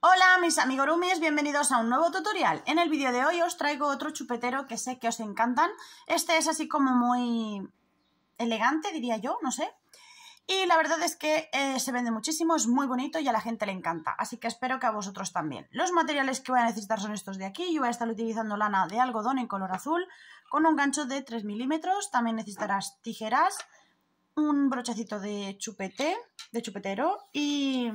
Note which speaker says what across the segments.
Speaker 1: Hola mis amigurumis, bienvenidos a un nuevo tutorial. En el vídeo de hoy os traigo otro chupetero que sé que os encantan. Este es así como muy elegante, diría yo, no sé. Y la verdad es que eh, se vende muchísimo, es muy bonito y a la gente le encanta. Así que espero que a vosotros también. Los materiales que voy a necesitar son estos de aquí. Yo voy a estar utilizando lana de algodón en color azul con un gancho de 3 milímetros. También necesitarás tijeras, un brochacito de chupete, de chupetero y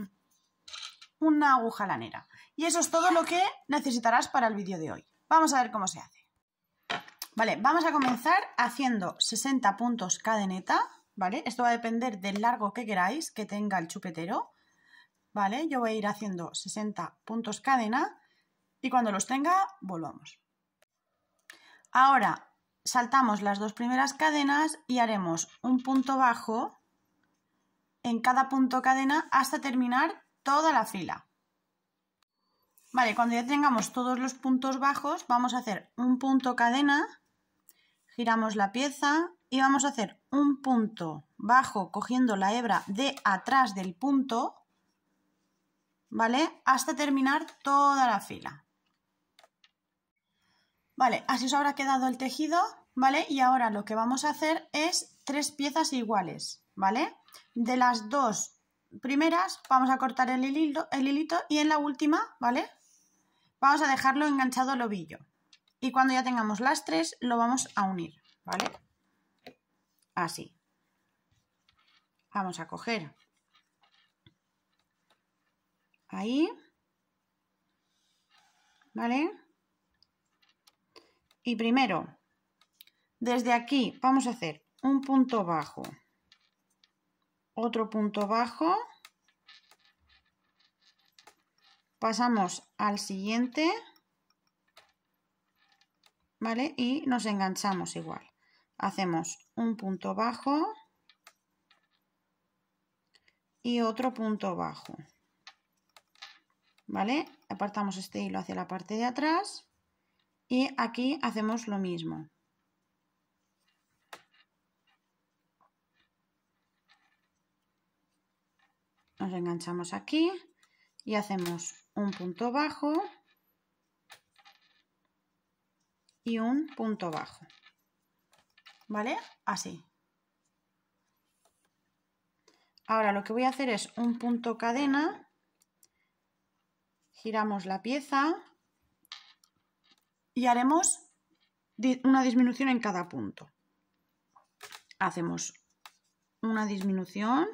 Speaker 1: una aguja lanera. Y eso es todo lo que necesitarás para el vídeo de hoy. Vamos a ver cómo se hace. Vale, vamos a comenzar haciendo 60 puntos cadeneta, ¿vale? Esto va a depender del largo que queráis que tenga el chupetero, ¿vale? Yo voy a ir haciendo 60 puntos cadena y cuando los tenga volvamos. Ahora saltamos las dos primeras cadenas y haremos un punto bajo en cada punto cadena hasta terminar toda la fila. Vale, cuando ya tengamos todos los puntos bajos, vamos a hacer un punto cadena, giramos la pieza y vamos a hacer un punto bajo cogiendo la hebra de atrás del punto, ¿vale? Hasta terminar toda la fila. Vale, así os habrá quedado el tejido, ¿vale? Y ahora lo que vamos a hacer es tres piezas iguales, ¿vale? De las dos primeras vamos a cortar el hilito, el y en la última, ¿vale? Vamos a dejarlo enganchado al ovillo. Y cuando ya tengamos las tres, lo vamos a unir, ¿vale? Así. Vamos a coger. Ahí. ¿Vale? Y primero, desde aquí vamos a hacer un punto bajo otro punto bajo, pasamos al siguiente, ¿vale? Y nos enganchamos igual. Hacemos un punto bajo y otro punto bajo, ¿vale? Apartamos este hilo hacia la parte de atrás y aquí hacemos lo mismo. nos enganchamos aquí y hacemos un punto bajo y un punto bajo ¿vale? así ahora lo que voy a hacer es un punto cadena giramos la pieza y haremos una disminución en cada punto hacemos una disminución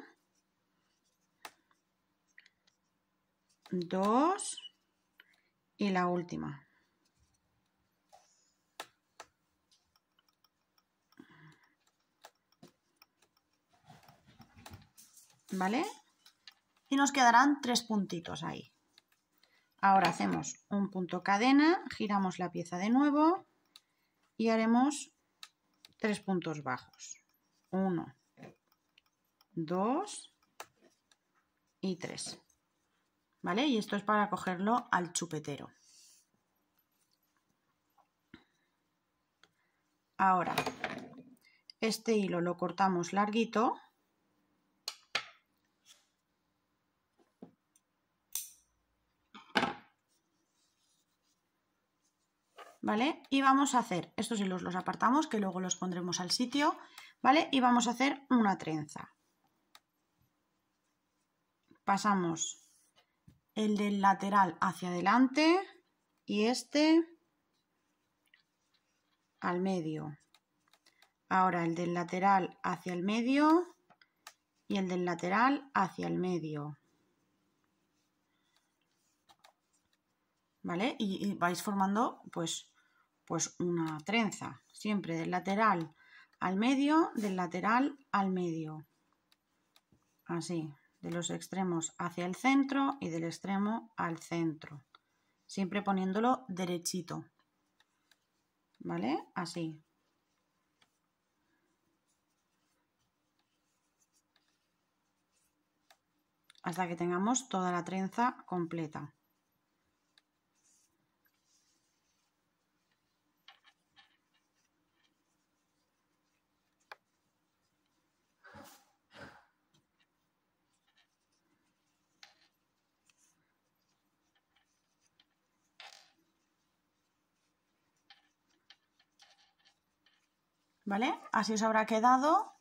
Speaker 1: dos y la última. ¿Vale? Y nos quedarán tres puntitos ahí. Ahora hacemos un punto cadena, giramos la pieza de nuevo y haremos tres puntos bajos. Uno, dos y tres. ¿vale? Y esto es para cogerlo al chupetero. Ahora, este hilo lo cortamos larguito. ¿Vale? Y vamos a hacer, estos hilos los apartamos, que luego los pondremos al sitio, ¿vale? Y vamos a hacer una trenza. Pasamos el del lateral hacia adelante y este al medio. Ahora el del lateral hacia el medio y el del lateral hacia el medio. ¿Vale? Y, y vais formando pues, pues una trenza, siempre del lateral al medio, del lateral al medio. Así de los extremos hacia el centro y del extremo al centro, siempre poniéndolo derechito, ¿vale? Así. Hasta que tengamos toda la trenza completa. ¿Vale? Así os habrá quedado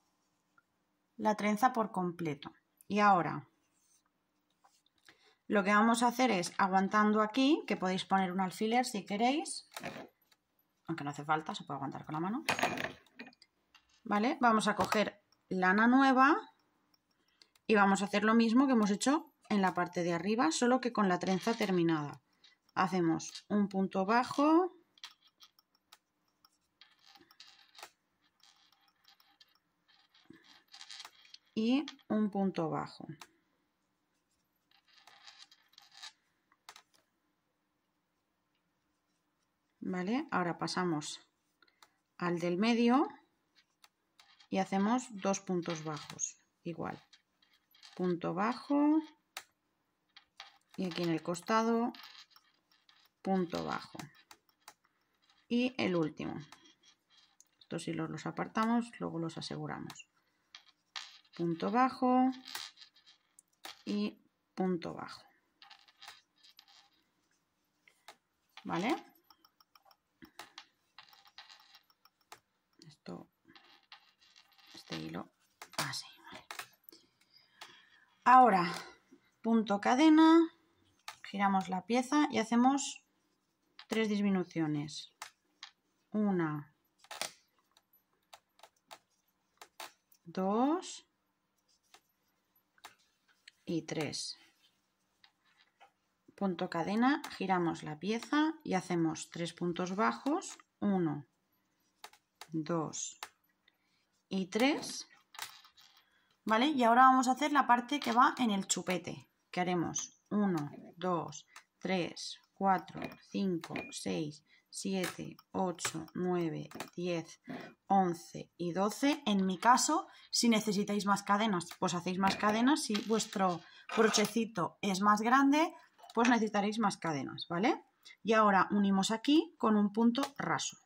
Speaker 1: la trenza por completo. Y ahora, lo que vamos a hacer es, aguantando aquí, que podéis poner un alfiler si queréis, aunque no hace falta, se puede aguantar con la mano, ¿vale? Vamos a coger lana nueva y vamos a hacer lo mismo que hemos hecho en la parte de arriba, solo que con la trenza terminada. Hacemos un punto bajo, y un punto bajo. ¿Vale? Ahora pasamos al del medio y hacemos dos puntos bajos, igual. Punto bajo y aquí en el costado, punto bajo. Y el último. Estos hilos los apartamos, luego los aseguramos punto bajo y punto bajo. ¿Vale? Esto, este hilo así. Ahora, punto cadena, giramos la pieza y hacemos tres disminuciones. Una, dos 3. Punto cadena, giramos la pieza y hacemos tres puntos bajos, 1, 2 y 3. ¿Vale? Y ahora vamos a hacer la parte que va en el chupete, que haremos 1, 2, 3, 4, 5, 6, 7, 8, 9, 10, 11 y 12. En mi caso, si necesitáis más cadenas, pues hacéis más cadenas. Si vuestro brochecito es más grande, pues necesitaréis más cadenas, ¿vale? Y ahora unimos aquí con un punto raso.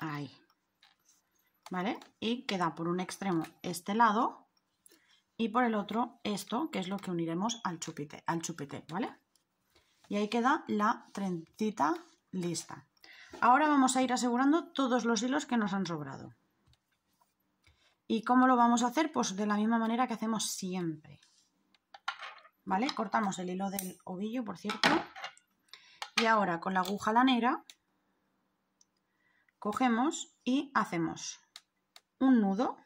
Speaker 1: Ahí. ¿Vale? Y queda por un extremo este lado y por el otro esto, que es lo que uniremos al chupete, al chupete, ¿vale? Y ahí queda la trencita lista. Ahora vamos a ir asegurando todos los hilos que nos han sobrado. ¿Y cómo lo vamos a hacer? Pues de la misma manera que hacemos siempre. ¿Vale? Cortamos el hilo del ovillo, por cierto. Y ahora con la aguja lanera cogemos y hacemos un nudo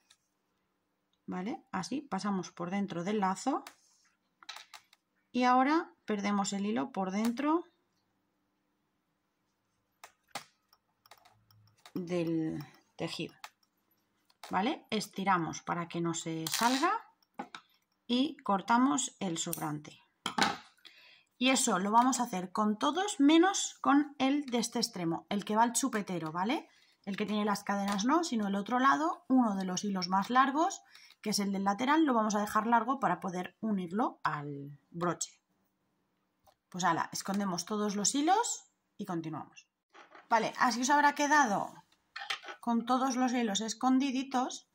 Speaker 1: ¿vale? Así pasamos por dentro del lazo y ahora perdemos el hilo por dentro del tejido, ¿vale? Estiramos para que no se salga y cortamos el sobrante. Y eso lo vamos a hacer con todos menos con el de este extremo, el que va al chupetero, ¿vale? el que tiene las cadenas no, sino el otro lado, uno de los hilos más largos, que es el del lateral, lo vamos a dejar largo para poder unirlo al broche. Pues ala, escondemos todos los hilos y continuamos. Vale, así os habrá quedado con todos los hilos escondiditos,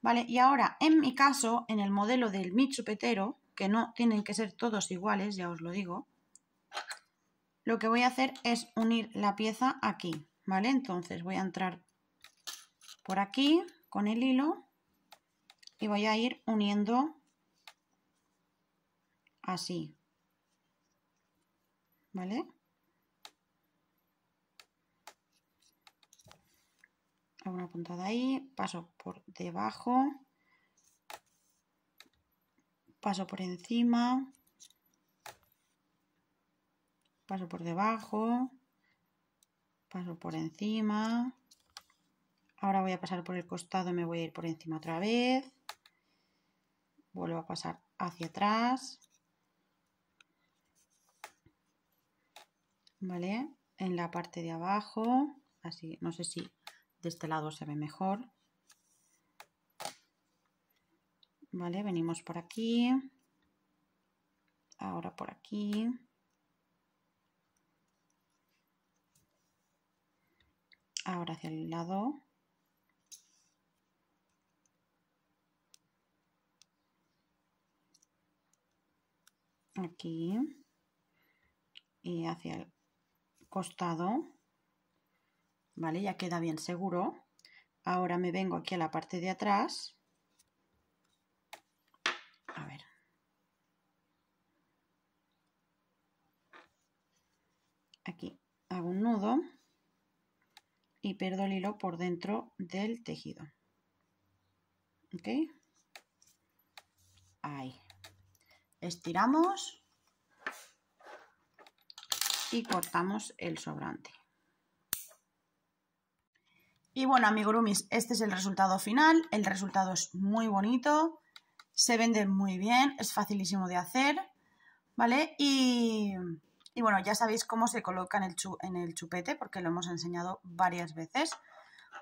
Speaker 1: ¿vale? Y ahora, en mi caso, en el modelo del mi chupetero, que no tienen que ser todos iguales, ya os lo digo, lo que voy a hacer es unir la pieza aquí, ¿vale? Entonces voy a entrar por aquí con el hilo y voy a ir uniendo así, ¿vale? Hago una puntada ahí, paso por debajo, paso por encima, paso por debajo, paso por encima ahora voy a pasar por el costado me voy a ir por encima otra vez vuelvo a pasar hacia atrás vale en la parte de abajo así no sé si de este lado se ve mejor vale venimos por aquí ahora por aquí ahora hacia el lado aquí y hacia el costado vale ya queda bien seguro ahora me vengo aquí a la parte de atrás a ver aquí hago un nudo y pierdo el hilo por dentro del tejido. ¿Ok? Ahí. Estiramos y cortamos el sobrante. Y bueno, amigurumis, este es el resultado final. El resultado es muy bonito, se vende muy bien, es facilísimo de hacer, ¿vale? Y y bueno, ya sabéis cómo se coloca en el, chupete porque lo hemos enseñado varias veces.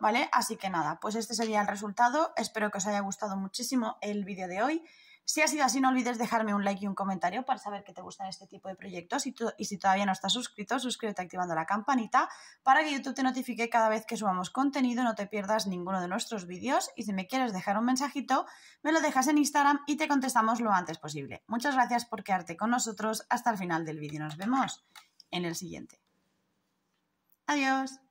Speaker 1: ¿Vale? Así que nada, pues este sería el resultado. Espero que os haya gustado muchísimo el vídeo de hoy. Si ha sido así, no olvides dejarme un like y un comentario para saber que te gustan este tipo de proyectos y, si todavía no estás suscrito, suscríbete activando la campanita para que YouTube te notifique cada vez que subamos contenido, no te pierdas ninguno de nuestros vídeos y si me quieres dejar un mensajito, me lo dejas en Instagram y te contestamos lo antes posible. Muchas gracias por quedarte con nosotros hasta el final del vídeo. Nos vemos en el siguiente. Adiós.